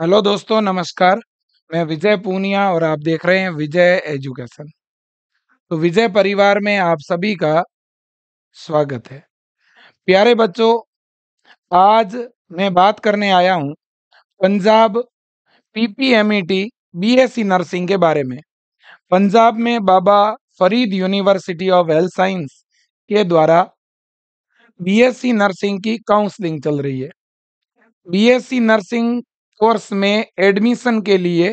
Hello दोस्तों नमस्कार मैं विजय पूनिया और आप देख रहे हैं विजय एजुकेशन तो विजय परिवार में आप सभी का स्वागत है प्यारे बच्चों आज मैं बात करने आया हूं पंजाब पीपीएमईटी बीएससी नर्सिंग के बारे में पंजाब में Baba Farid university of health science के द्वारा बीएससी नर्सिंग की काउंसलिंग चल रही है बीएससी नर्सिंग कोर्स में एडमिशन के लिए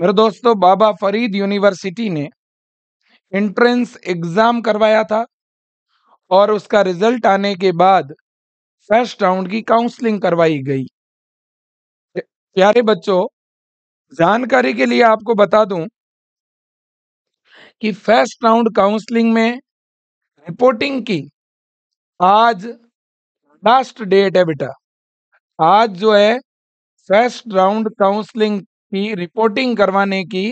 मेरे दोस्तों बाबा फरीद यूनिवर्सिटी ने एंट्रेंस एग्ज़ाम करवाया था और उसका रिजल्ट आने के बाद फर्स्ट राउंड की काउंसलिंग करवाई गई प्यारे बच्चों जानकारी के लिए आपको बता दूं कि फर्स्ट राउंड काउंसलिंग में रिपोर्टिंग की आज लास्ट डेट है बेटा आज जो है फर्स्ट राउंड काउंसलिंग की रिपोर्टिंग करवाने की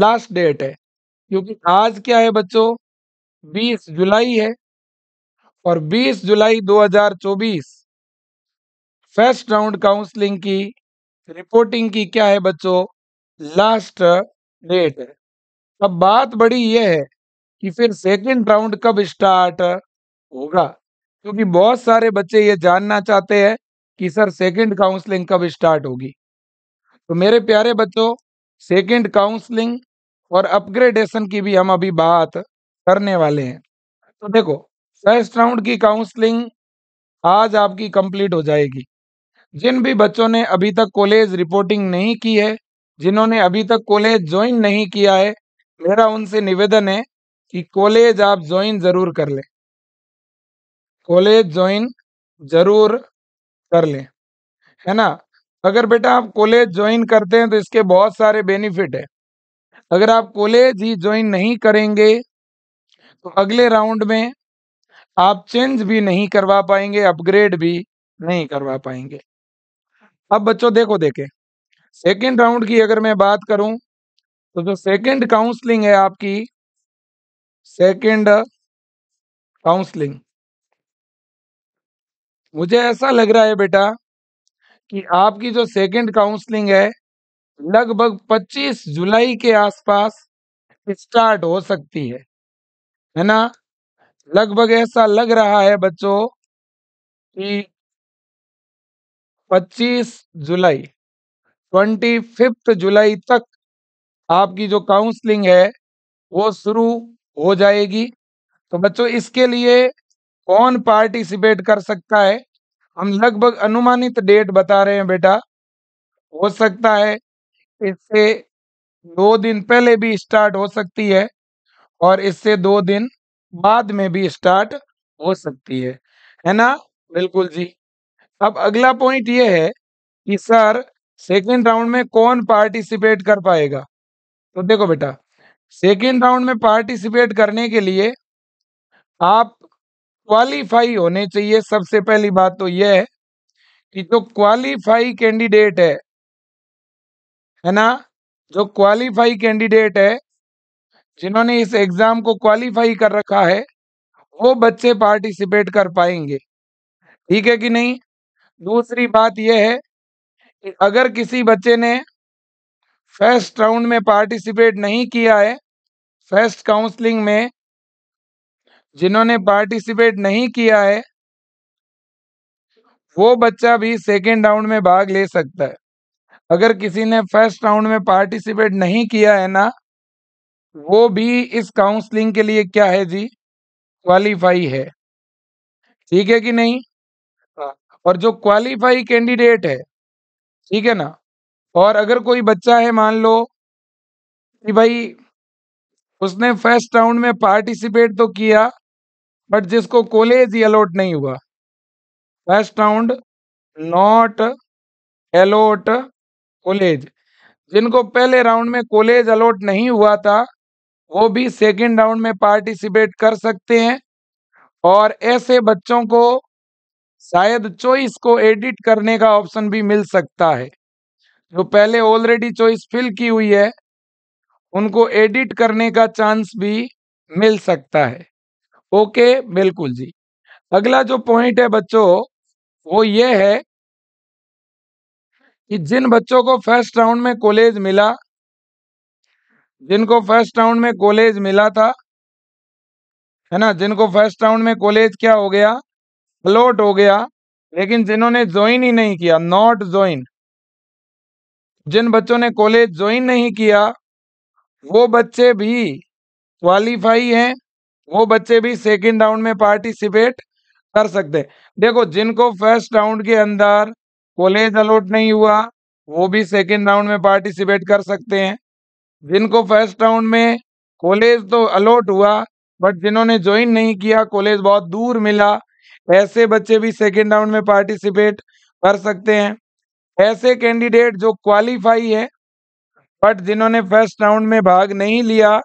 लास्ट डेट है क्योंकि आज क्या है बच्चों 20 जुलाई है और 20 जुलाई 2024 फर्स्ट राउंड काउंसलिंग की रिपोर्टिंग की क्या है बच्चों लास्ट डेट है अब बात बड़ी यह है कि फिर सेकंड राउंड कब स्टार्ट होगा क्योंकि बहुत सारे बच्चे ये जानना चाहते हैं कि सर सेकंड काउंसलिंग कब स्टार्ट होगी तो मेरे प्यारे बच्चों सेकंड काउंसलिंग और अपग्रेडेशन की भी हम अभी बात करने वाले हैं तो देखो फर्स्ट राउंड की काउंसलिंग आज आपकी कंप्लीट हो जाएगी जिन भी बच्चों ने अभी तक कॉलेज रिपोर्टिंग नहीं की है जिन्होंने अभी तक कॉलेज ज्वाइन नहीं किया है मेरा उनसे निवेदन है कि कॉलेज आप ज्वाइन जरूर कर लें कॉलेज ज्वाइन जरूर कर लें है ना अगर बेटा आप कॉलेज ज्वाइन करते हैं तो इसके बहुत सारे बेनिफिट है अगर आप कॉलेज ही ज्वाइन नहीं करेंगे तो अगले राउंड में आप चेंज भी नहीं करवा पाएंगे अपग्रेड भी नहीं करवा पाएंगे अब बच्चों देखो देखे सेकेंड राउंड की अगर मैं बात करूं तो जो सेकेंड काउंसलिंग है आपकी सेकेंड काउंसलिंग मुझे ऐसा लग रहा है बेटा कि आपकी जो सेकंड काउंसलिंग है लगभग 25 जुलाई के आसपास स्टार्ट हो सकती है है ना लगभग ऐसा लग रहा है बच्चों कि 25 जुलाई ट्वेंटी फिफ्थ जुलाई तक आपकी जो काउंसलिंग है वो शुरू हो जाएगी तो बच्चों इसके लिए कौन पार्टिसिपेट कर सकता है हम लगभग अनुमानित डेट बता रहे हैं बेटा हो सकता है इससे दो दिन पहले भी स्टार्ट हो सकती है और इससे दो दिन बाद में भी स्टार्ट हो सकती है है ना बिल्कुल जी अब अगला पॉइंट ये है कि सर सेकेंड राउंड में कौन पार्टिसिपेट कर पाएगा तो देखो बेटा सेकेंड राउंड में पार्टिसिपेट करने के लिए आप क्वालिफाई होने चाहिए सबसे पहली बात तो यह है कि जो क्वालिफाई कैंडिडेट है है ना जो क्वालिफाई कैंडिडेट है जिन्होंने इस एग्जाम को क्वालिफाई कर रखा है वो बच्चे पार्टिसिपेट कर पाएंगे ठीक है कि नहीं दूसरी बात यह है कि अगर किसी बच्चे ने फर्स्ट राउंड में पार्टिसिपेट नहीं किया है फर्स्ट काउंसलिंग में जिन्होंने पार्टिसिपेट नहीं किया है वो बच्चा भी सेकेंड राउंड में भाग ले सकता है अगर किसी ने फर्स्ट राउंड में पार्टिसिपेट नहीं किया है ना वो भी इस काउंसलिंग के लिए क्या है जी क्वालिफाई है ठीक है कि नहीं हाँ, और जो क्वालिफाई कैंडिडेट है ठीक है ना और अगर कोई बच्चा है मान लो कि भाई उसने फर्स्ट राउंड में पार्टिसिपेट तो किया बट जिसको कॉलेज ही अलॉट नहीं हुआ first round not allot college जिनको पहले राउंड में कॉलेज अलॉट नहीं हुआ था वो भी सेकेंड राउंड में पार्टिसिपेट कर सकते हैं और ऐसे बच्चों को शायद चॉइस को एडिट करने का ऑप्शन भी मिल सकता है जो पहले ऑलरेडी चॉइस फिल की हुई है उनको एडिट करने का चांस भी मिल सकता है ओके बिल्कुल जी। अगला जो पॉइंट है बच्चों, वो ये है कि जिन बच्चों को फर्स्ट राउंड में कॉलेज मिला जिनको फर्स्ट राउंड में कॉलेज मिला था है ना? जिनको फर्स्ट राउंड में कॉलेज क्या हो गया, अलॉट हो गया, लेकिन जिन्होंने ज्वाइन ही नहीं किया, नॉट ज्वाइन जिन बच्चों ने कॉलेज ज्वाइन नहीं किया, वो बच्चे भी क्वालिफाई हैं। वो बच्चे भी सेकेंड राउंड में पार्टिसिपेट कर सकते देखो जिनको फर्स्ट राउंड के अंदर कॉलेज अलॉट नहीं हुआ वो भी सेकेंड राउंड में पार्टिसिपेट कर सकते हैं जिनको फर्स्ट राउंड में कॉलेज तो अलॉट हुआ बट जिन्होंने ज्वाइन नहीं किया कॉलेज बहुत दूर मिला ऐसे बच्चे भी सेकेंड राउंड में पार्टिसिपेट कर सकते हैं ऐसे कैंडिडेट जो क्वालिफाई है बट जिन्होंने फर्स्ट राउंड में भाग नहीं लिया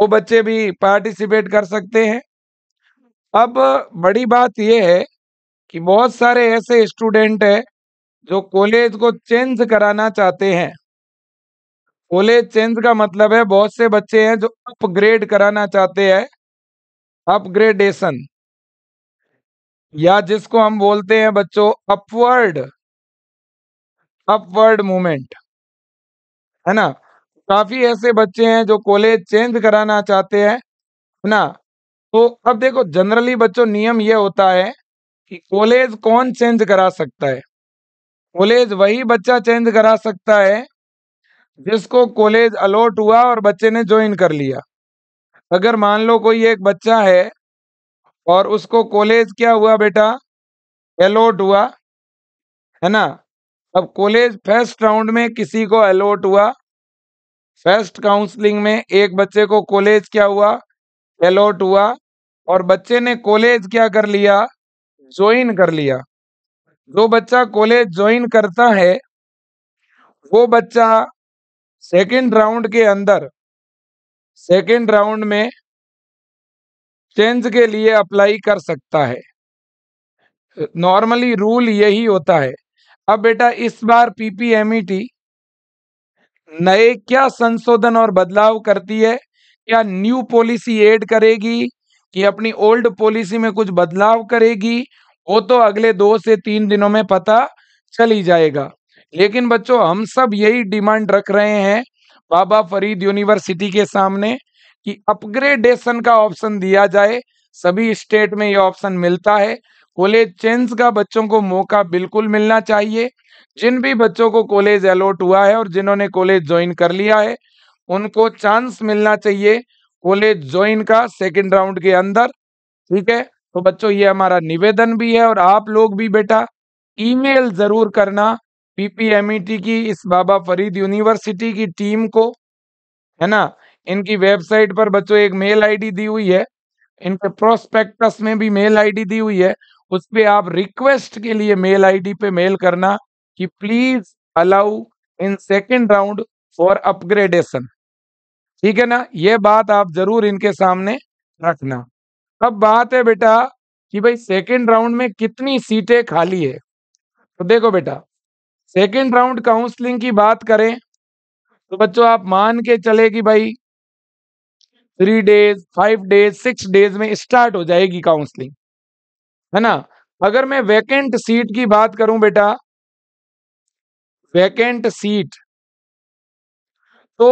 वो बच्चे भी पार्टिसिपेट कर सकते हैं अब बड़ी बात यह है कि बहुत सारे ऐसे स्टूडेंट हैं जो कॉलेज को चेंज कराना चाहते हैं कॉलेज चेंज का मतलब है बहुत से बच्चे हैं जो अपग्रेड कराना चाहते हैं अपग्रेडेशन या जिसको हम बोलते हैं बच्चों अपवर्ड अपवर्ड मूवमेंट है ना काफ़ी ऐसे बच्चे हैं जो कॉलेज चेंज कराना चाहते हैं ना तो अब देखो जनरली बच्चों नियम यह होता है कि कॉलेज कौन चेंज करा सकता है कॉलेज वही बच्चा चेंज करा सकता है जिसको कॉलेज अलॉट हुआ और बच्चे ने ज्वाइन कर लिया अगर मान लो कोई एक बच्चा है और उसको कॉलेज क्या हुआ बेटा अलॉट हुआ है ना अब कॉलेज फर्स्ट राउंड में किसी को अलॉट हुआ फर्स्ट काउंसलिंग में एक बच्चे को कॉलेज क्या हुआ अलॉट हुआ और बच्चे ने कॉलेज क्या कर लिया ज्वाइन कर लिया जो बच्चा कॉलेज ज्वाइन करता है वो बच्चा सेकंड राउंड के अंदर सेकंड राउंड में चेंज के लिए अप्लाई कर सकता है नॉर्मली रूल यही होता है अब बेटा इस बार पीपीएमईटी नए क्या संशोधन और बदलाव करती है क्या न्यू पॉलिसी ऐड करेगी कि अपनी ओल्ड पॉलिसी में कुछ बदलाव करेगी वो तो अगले दो से तीन दिनों में पता चल ही जाएगा लेकिन बच्चों हम सब यही डिमांड रख रहे हैं बाबा फरीद यूनिवर्सिटी के सामने कि अपग्रेडेशन का ऑप्शन दिया जाए सभी स्टेट में ये ऑप्शन मिलता है कॉलेज चेंज का बच्चों को मौका बिल्कुल मिलना चाहिए जिन भी बच्चों को कॉलेज अलॉट हुआ है और जिन्होंने कॉलेज ज्वाइन कर लिया है उनको चांस मिलना चाहिए कॉलेज ज्वाइन का सेकंड राउंड के अंदर ठीक है तो बच्चों ये हमारा निवेदन भी है और आप लोग भी बेटा ईमेल जरूर करना पीपीएमईटी e की इस बाबा फरीद यूनिवर्सिटी की टीम को है ना इनकी वेबसाइट पर बच्चों एक मेल आईडी दी हुई है इनके प्रोस्पेक्टस में भी मेल आईडी दी हुई है उस पर आप रिक्वेस्ट के लिए मेल आईडी पे मेल करना कि please allow in second round for upgradation ठीक है ना ये बात आप जरूर इनके सामने रखना अब बात है बेटा कि भाई सेकेंड राउंड में कितनी सीटें खाली है तो देखो बेटा सेकेंड राउंड काउंसलिंग की बात करें तो बच्चों आप मान के चले कि भाई three days five days six days में स्टार्ट हो जाएगी काउंसलिंग है ना अगर मैं वैकेंट सीट की बात करूं बेटा वैकेंट सीट तो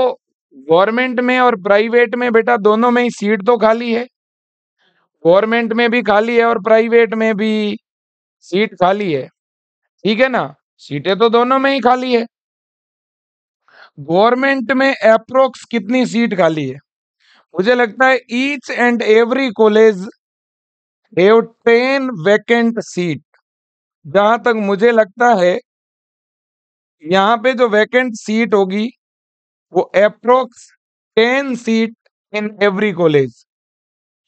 गवर्नमेंट में और प्राइवेट में बेटा दोनों में ही सीट तो खाली है गवर्नमेंट में भी खाली है और प्राइवेट में भी सीट खाली है ठीक है ना सीटें तो दोनों में ही खाली है गवर्नमेंट में अप्रोक्स कितनी सीट खाली है मुझे लगता है each and every college have ten vacant seat जहां तक मुझे लगता है यहाँ पे जो वैकेंट सीट होगी वो approx ten seat in every college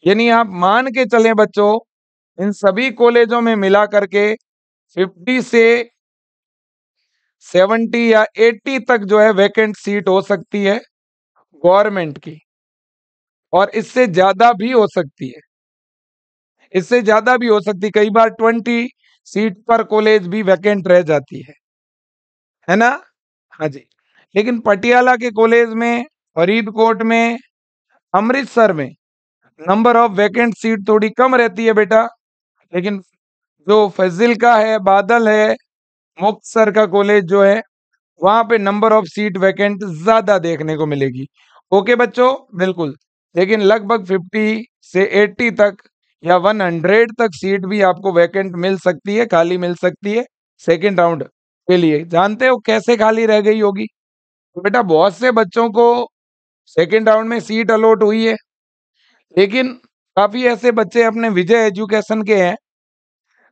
यानी आप मान के चले बच्चों इन सभी कॉलेजों में मिला करके फिफ्टी से सेवेंटी या एट्टी तक जो है वैकेंट सीट हो सकती है गवर्नमेंट की और इससे ज्यादा भी हो सकती है इससे ज्यादा भी हो सकती है कई बार ट्वेंटी सीट पर कॉलेज भी वैकेंट रह जाती है है ना हाँ जी लेकिन पटियाला के कॉलेज में फरीदकोट में अमृतसर में नंबर ऑफ वैकेंट सीट थोड़ी कम रहती है बेटा लेकिन जो फजिल का है बादल है मुक्तसर का कॉलेज जो है वहां पे नंबर ऑफ सीट वैकेंट ज्यादा देखने को मिलेगी ओके बच्चों बिल्कुल लेकिन लगभग 50 से 80 तक या 100 तक सीट भी आपको वैकेंट मिल सकती है खाली मिल सकती है सेकेंड राउंड के लिए जानते हो कैसे खाली रह गई होगी तो बेटा बहुत से बच्चों को सेकेंड राउंड में सीट अलॉट हुई है लेकिन काफ़ी ऐसे बच्चे अपने विजय एजुकेशन के हैं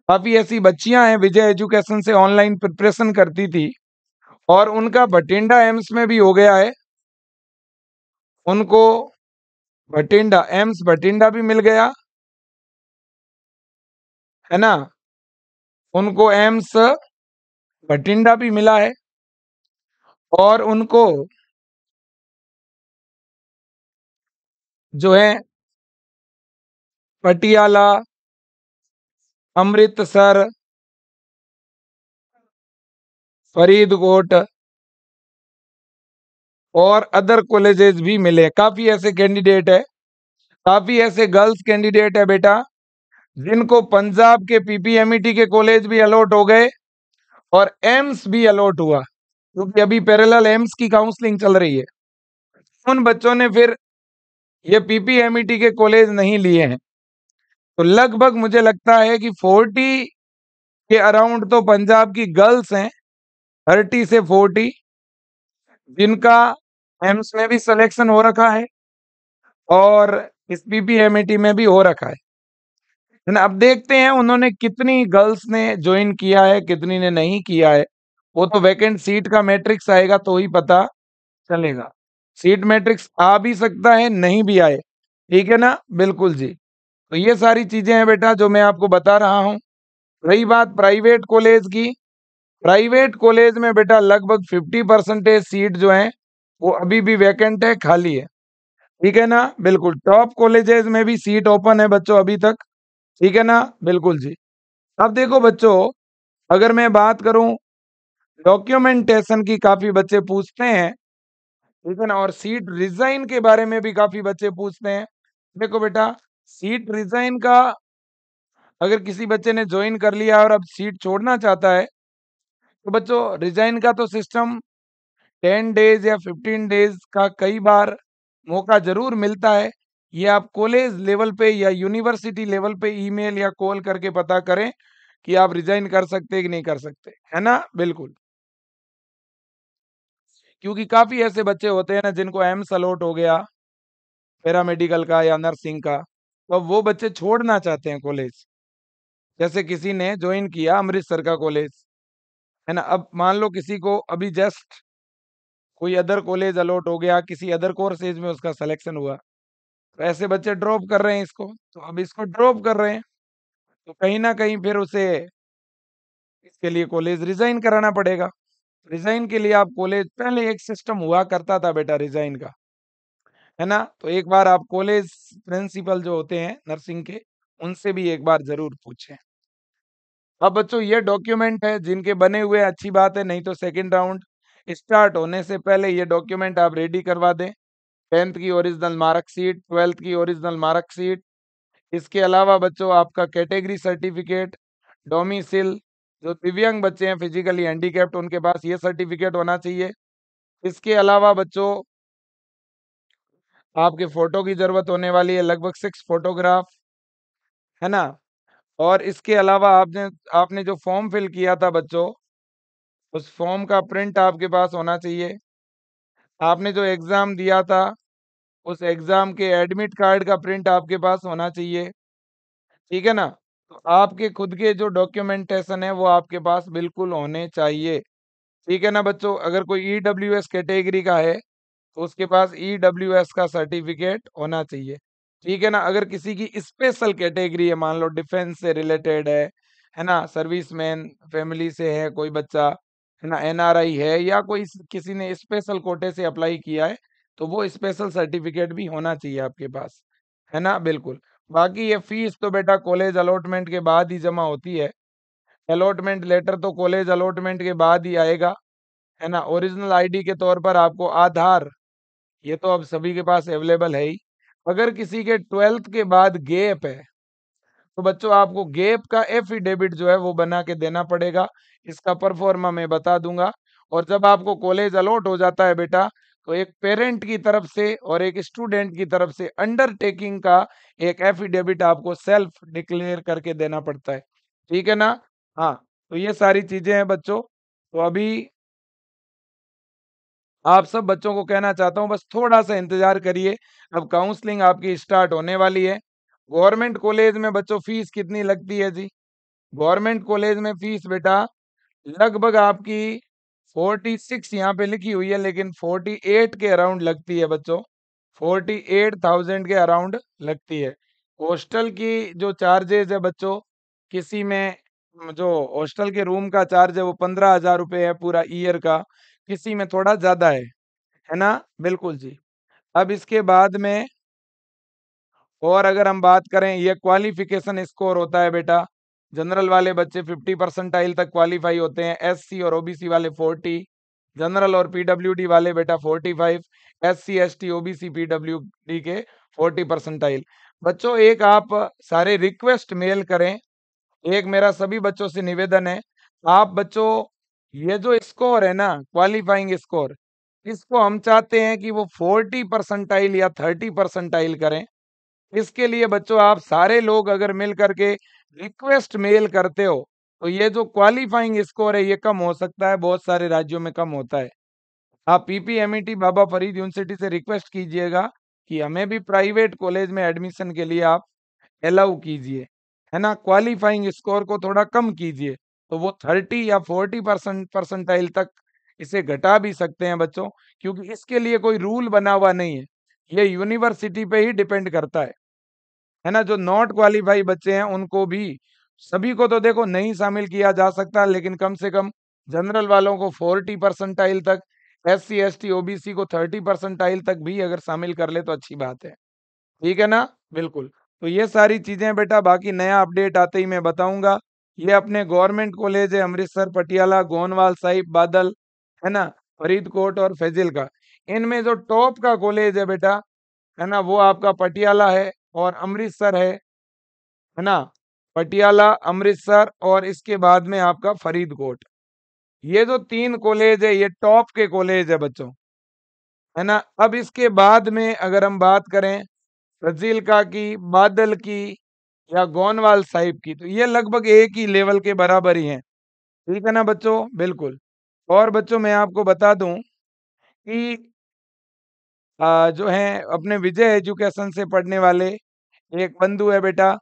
काफ़ी ऐसी बच्चियां हैं विजय एजुकेशन से ऑनलाइन प्रिपरेशन करती थी और उनका भटिंडा एम्स में भी हो गया है उनको भटिंडा एम्स भटिंडा भी मिल गया है ना उनको एम्स बठिंडा भी मिला है और उनको जो है पटियाला अमृतसर फरीदकोट और अदर कॉलेजेस भी मिले काफ़ी ऐसे कैंडिडेट है काफ़ी ऐसे गर्ल्स कैंडिडेट है बेटा जिनको पंजाब के पीपीएमईटी e के कॉलेज भी अलॉट हो गए और एम्स भी अलॉट हुआ क्योंकि अभी पैरेलल एम्स की काउंसलिंग चल रही है उन बच्चों ने फिर ये पीपीएमईटी e के कॉलेज नहीं लिए हैं तो लगभग मुझे लगता है कि फोर्टी के अराउंड तो पंजाब की गर्ल्स हैं थर्टी से फोर्टी जिनका एम्स में भी सिलेक्शन हो रखा है और इस पीपीएमईटी e में भी हो रखा है ना अब देखते हैं उन्होंने कितनी गर्ल्स ने ज्वाइन किया है कितनी ने नहीं किया है वो तो वैकेंट सीट का मैट्रिक्स आएगा तो ही पता चलेगा सीट मैट्रिक्स आ भी सकता है नहीं भी आए ठीक है ना बिल्कुल जी तो ये सारी चीज़ें हैं बेटा जो मैं आपको बता रहा हूँ रही बात प्राइवेट कॉलेज की प्राइवेट कॉलेज में बेटा लगभग फिफ्टी परसेंटेज सीट जो है वो अभी भी वैकेंट है खाली है ठीक है ना बिल्कुल टॉप कॉलेजेस में भी सीट ओपन है बच्चों अभी तक ठीक है ना बिल्कुल जी अब देखो बच्चों अगर मैं बात करूं डॉक्यूमेंटेशन की काफी बच्चे पूछते हैं ठीक है ना और सीट रिजाइन के बारे में भी काफी बच्चे पूछते हैं देखो बेटा सीट रिजाइन का अगर किसी बच्चे ने ज्वाइन कर लिया और अब सीट छोड़ना चाहता है तो बच्चों रिजाइन का तो सिस्टम टेन डेज या फिफ्टीन डेज का कई बार मौका जरूर मिलता है ये आप कॉलेज लेवल पे या यूनिवर्सिटी लेवल पे ईमेल या कॉल करके पता करें कि आप रिजाइन कर सकते कि नहीं कर सकते है ना बिल्कुल क्योंकि काफी ऐसे बच्चे होते हैं ना जिनको एम्स अलॉट हो गया पैरामेडिकल का या नर्सिंग का तो अब वो बच्चे छोड़ना चाहते हैं कॉलेज जैसे किसी ने ज्वाइन किया अमृतसर का कॉलेज है ना अब मान लो किसी को अभी जस्ट कोई अदर कॉलेज अलॉट हो गया किसी अदर कोर्सेज में उसका सिलेक्शन हुआ तो ऐसे बच्चे ड्रॉप कर रहे हैं इसको तो अब इसको ड्रॉप कर रहे हैं तो कहीं ना कहीं फिर उसे इसके लिए कॉलेज रिजाइन कराना पड़ेगा रिजाइन के लिए आप कॉलेज पहले एक सिस्टम हुआ करता था बेटा रिजाइन का है ना तो एक बार आप कॉलेज प्रिंसिपल जो होते हैं नर्सिंग के उनसे भी एक बार जरूर पूछें अब बच्चों ये डॉक्यूमेंट है जिनके बने हुए अच्छी बात है नहीं तो सेकंड राउंड स्टार्ट होने से पहले ये डॉक्यूमेंट आप रेडी करवा दें टेंथ की ओरिजिनल मार्कशीट ट्वेल्थ की ओरिजिनल मार्कशीट इसके अलावा बच्चों आपका कैटेगरी सर्टिफिकेट डोमिसिल जो दिव्यांग बच्चे हैं फिजिकली हैंडीकेप्ट उनके पास ये सर्टिफिकेट होना चाहिए इसके अलावा बच्चों आपके फोटो की ज़रूरत होने वाली है लगभग सिक्स फोटोग्राफ है ना और इसके अलावा आपने आपने जो फॉर्म फिल किया था बच्चों उस फॉर्म का प्रिंट आपके पास होना चाहिए आपने जो एग्ज़ाम दिया था उस एग्ज़ाम के एडमिट कार्ड का प्रिंट आपके पास होना चाहिए ठीक है ना तो आपके खुद के जो डॉक्यूमेंटेशन है वो आपके पास बिल्कुल होने चाहिए ठीक है ना बच्चों अगर कोई ई डब्ल्यू एस कैटेगरी का है तो उसके पास ई डब्ल्यू एस का सर्टिफिकेट होना चाहिए ठीक है ना अगर किसी की स्पेशल कैटेगरी है मान लो डिफेंस से रिलेटेड है है ना सर्विस मैन फैमिली से है कोई बच्चा है ना एनआरआई है या कोई किसी ने स्पेशल कोटे से अप्लाई किया है तो वो स्पेशल सर्टिफिकेट भी होना चाहिए आपके पास है ना बिल्कुल बाकी ये फीस तो बेटा कॉलेज अलॉटमेंट के बाद ही जमा होती है अलॉटमेंट लेटर तो कॉलेज अलॉटमेंट के बाद ही आएगा है ना ओरिजिनल आईडी के तौर पर आपको आधार ये तो अब सभी के पास अवेलेबल है ही अगर किसी के ट्वेल्थ के बाद गैप है तो बच्चों आपको गैप का एफिडेविट जो है वो बना के देना पड़ेगा इसका परफॉर्मा मैं बता दूंगा और जब आपको कॉलेज अलॉट हो जाता है बेटा तो एक पेरेंट की तरफ से और एक स्टूडेंट की तरफ से अंडरटेकिंग का एक एफिडेविट आपको सेल्फ डिक्लेयर करके देना पड़ता है ठीक है ना हाँ तो ये सारी चीजें हैं बच्चों तो अभी आप सब बच्चों को कहना चाहता हूँ बस थोड़ा सा इंतजार करिए अब काउंसलिंग आपकी स्टार्ट होने वाली है गवर्नमेंट कॉलेज में बच्चों फीस कितनी लगती है जी गवर्नमेंट कॉलेज में फीस बेटा लगभग आपकी फोर्टी सिक्स यहाँ पे लिखी हुई है लेकिन फोर्टी एट के अराउंड लगती है बच्चों फोर्टी एट थाउजेंड के अराउंड लगती है हॉस्टल की जो चार्जेज है बच्चों किसी में जो हॉस्टल के रूम का चार्ज है वो पंद्रह हजार रुपये है पूरा ईयर का किसी में थोड़ा ज़्यादा है है ना बिल्कुल जी अब इसके बाद में और अगर हम बात करें यह क्वालिफिकेशन स्कोर होता है बेटा जनरल वाले बच्चे 50 परसेंटाइल तक क्वालिफाई होते हैं एससी और ओबीसी वाले 40 जनरल और पीडब्ल्यूडी वाले बेटा 45 एस टी ओबीसी पीडब्ल्यूडी के 40 परसेंटाइल बच्चों एक आप सारे रिक्वेस्ट मेल करें एक मेरा सभी बच्चों से निवेदन है आप बच्चों ये जो स्कोर है ना क्वालिफाइंग स्कोर इसको हम चाहते हैं कि वो फोर्टी परसेंटाइल या थर्टी परसेंटाइल करें इसके लिए बच्चों आप सारे लोग अगर मिल करके रिक्वेस्ट मेल करते हो तो ये जो क्वालिफाइंग स्कोर है ये कम हो सकता है बहुत सारे राज्यों में कम होता है आप पीपीएमईटी बाबा फरीद यूनिवर्सिटी से रिक्वेस्ट कीजिएगा कि हमें भी प्राइवेट कॉलेज में एडमिशन के लिए आप अलाउ कीजिए है ना क्वालिफाइंग स्कोर को थोड़ा कम कीजिए तो वो थर्टी या फोर्टी परसेंट परसेंटाइल तक इसे घटा भी सकते हैं बच्चों क्योंकि इसके लिए कोई रूल बना हुआ नहीं है ये यूनिवर्सिटी पे ही डिपेंड करता है है ना जो नॉट क्वालिफाई बच्चे हैं उनको भी सभी को तो देखो नहीं शामिल किया जा सकता लेकिन कम से कम जनरल वालों को फोर्टी परसेंटाइल तक S C S T OBC को थर्टी परसेंटाइल तक भी अगर शामिल कर ले तो अच्छी बात है ठीक है ना बिल्कुल तो ये सारी चीज़ें बेटा बाकी नया अपडेट आते ही मैं बताऊंगा ये अपने गवर्नमेंट कॉलेज है अमृतसर पटियाला गोनवाल साहिब बादल है ना फरीदकोट और फैजिल का इनमें जो टॉप का कॉलेज है बेटा है ना वो आपका पटियाला है और अमृतसर है है ना पटियाला अमृतसर और इसके बाद में आपका फरीदकोट ये जो तीन कॉलेज है ये टॉप के कॉलेज है बच्चों है ना अब इसके बाद में अगर हम बात करें का की बादल की या गोनवाल साहिब की तो ये लगभग एक ही लेवल के बराबर ही हैं ठीक है ना बच्चों बिल्कुल और बच्चों मैं आपको बता दूं कि जो है अपने विजय एजुकेशन से पढ़ने वाले एक बंधु है बेटा,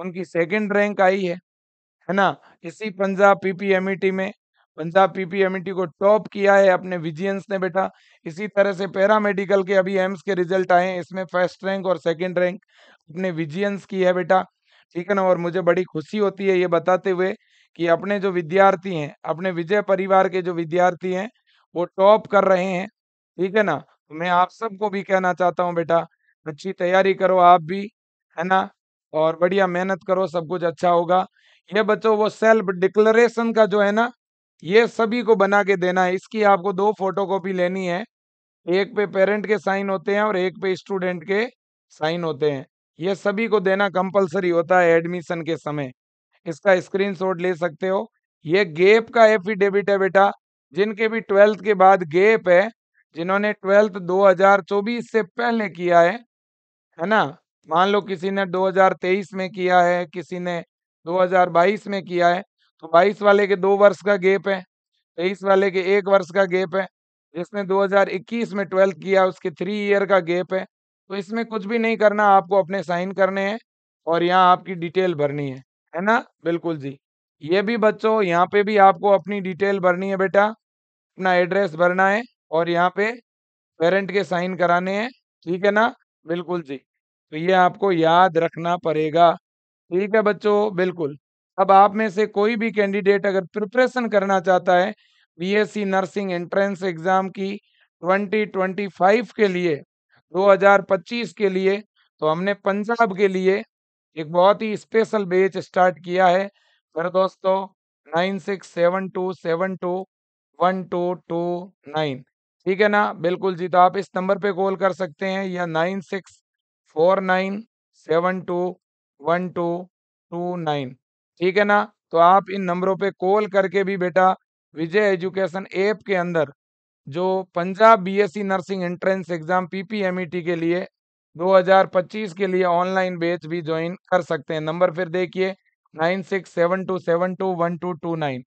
उनकी सेकंड रैंक आई है, है ना? इसी पंजाब पीपीएमईटी e में, पंजाब पीपीएमईटी e को टॉप किया है अपने विजियंस ने बेटा। इसी तरह से मेडिकल के अभी एम्स के रिजल्ट आए हैं, इसमें फर्स्ट रैंक और सेकंड रैंक अपने विजियंस की है बेटा, ठीक है ना? और मुझे बड़ी खुशी होती है ये बताते हुए कि अपने जो विद्यार्थी हैं, अपने विजय परिवार के जो विद्यार्थी हैं, वो टॉप कर रहे हैं, ठीक है ना? तो मैं आप सबको भी कहना चाहता हूँ बेटा अच्छी तैयारी करो आप भी है ना और बढ़िया मेहनत करो सब कुछ अच्छा होगा ये बच्चों वो सेल्फ डिक्लेरेशन का जो है ना ये सभी को बना के देना है इसकी आपको दो फोटो कॉपी लेनी है एक पे पेरेंट के साइन होते हैं और एक पे स्टूडेंट के साइन होते हैं ये सभी को देना कंपलसरी होता है एडमिशन के समय इसका स्क्रीन ले सकते हो ये गेप का एफिडेविट है बेटा जिनके भी ट्वेल्थ के बाद गेप है जिन्होंने ट्वेल्थ 2024 से पहले किया है है ना मान लो किसी ने 2023 में किया है किसी ने 2022 में किया है तो 22 वाले के दो वर्ष का गेप है तेईस वाले के एक वर्ष का गेप है जिसने 2021 में ट्वेल्थ किया उसके थ्री ईयर का गेप है तो इसमें कुछ भी नहीं करना आपको अपने साइन करने हैं और यहाँ आपकी डिटेल भरनी है है ना बिल्कुल जी ये भी बच्चों यहाँ पे भी आपको अपनी डिटेल भरनी है बेटा अपना एड्रेस भरना है और यहाँ पे पेरेंट के साइन कराने हैं ठीक है ना बिल्कुल जी तो ये आपको याद रखना पड़ेगा ठीक है बच्चों बिल्कुल अब आप में से कोई भी कैंडिडेट अगर प्रिपरेशन करना चाहता है BSc e nursing entrance exam की 2025 के लिए 2025 के लिए तो हमने पंजाब के लिए एक बहुत ही स्पेशल बेच स्टार्ट किया है फिर दोस्तों nine six seven two seven two one two two nine ठीक है ना बिल्कुल जी तो आप इस नंबर पे कॉल कर सकते हैं या nine six four nine seven two one two two nine ठीक है ना तो आप इन नंबरों पे कॉल करके भी बेटा विजय एजुकेशन ऐप के अंदर जो Punjab BSc nursing entrance exam PPMET के लिए 2025 के लिए ऑनलाइन बैच भी ज्वाइन कर सकते हैं नंबर फिर देखिए nine six seven two seven two one two two nine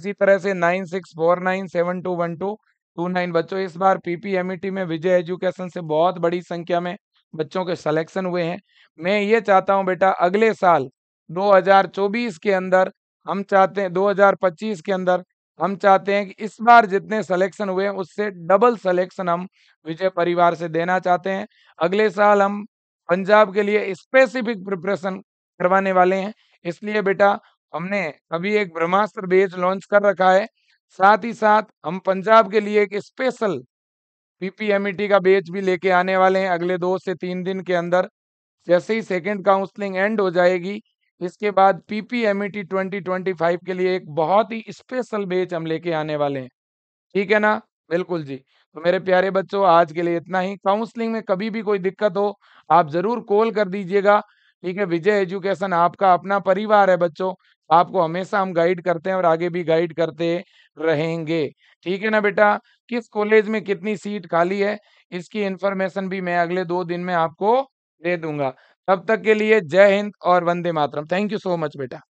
इसी तरह से nine six four nine seven two one two two nine बच्चों इस बार पीपीएमईटी e में विजय एजुकेशन से बहुत बड़ी संख्या में बच्चों के सिलेक्शन हुए हैं मैं ये चाहता हूँ बेटा अगले साल 2024 के अंदर हम चाहते हैं 2025 के अंदर हम चाहते हैं कि इस बार जितने सिलेक्शन हुए उससे डबल सिलेक्शन हम विजय परिवार से देना चाहते हैं अगले साल हम पंजाब के लिए स्पेसिफिक प्रिपरेशन करवाने वाले हैं इसलिए बेटा हमने अभी एक ब्रह्मास्त्र बेच लॉन्च कर रखा है साथ ही साथ हम पंजाब के लिए एक स्पेशल पीपीएमईटी e का बेच भी लेके आने वाले हैं अगले दो से तीन दिन के अंदर जैसे ही सेकेंड काउंसलिंग एंड हो जाएगी इसके बाद पीपीएमईटी 2025 e के लिए एक बहुत ही स्पेशल बेच हम लेके आने वाले हैं ठीक है ना बिल्कुल जी तो मेरे प्यारे बच्चों आज के लिए इतना ही काउंसलिंग में कभी भी कोई दिक्कत हो आप ज़रूर कॉल कर दीजिएगा ठीक है विजय एजुकेशन आपका अपना परिवार है बच्चों आपको हमेशा हम गाइड करते हैं और आगे भी गाइड करते रहेंगे ठीक है ना बेटा किस कॉलेज में कितनी सीट खाली है इसकी इंफॉर्मेशन भी मैं अगले दो दिन में आपको दे दूंगा तब तक के लिए जय हिंद और वंदे मातरम थैंक यू सो मच बेटा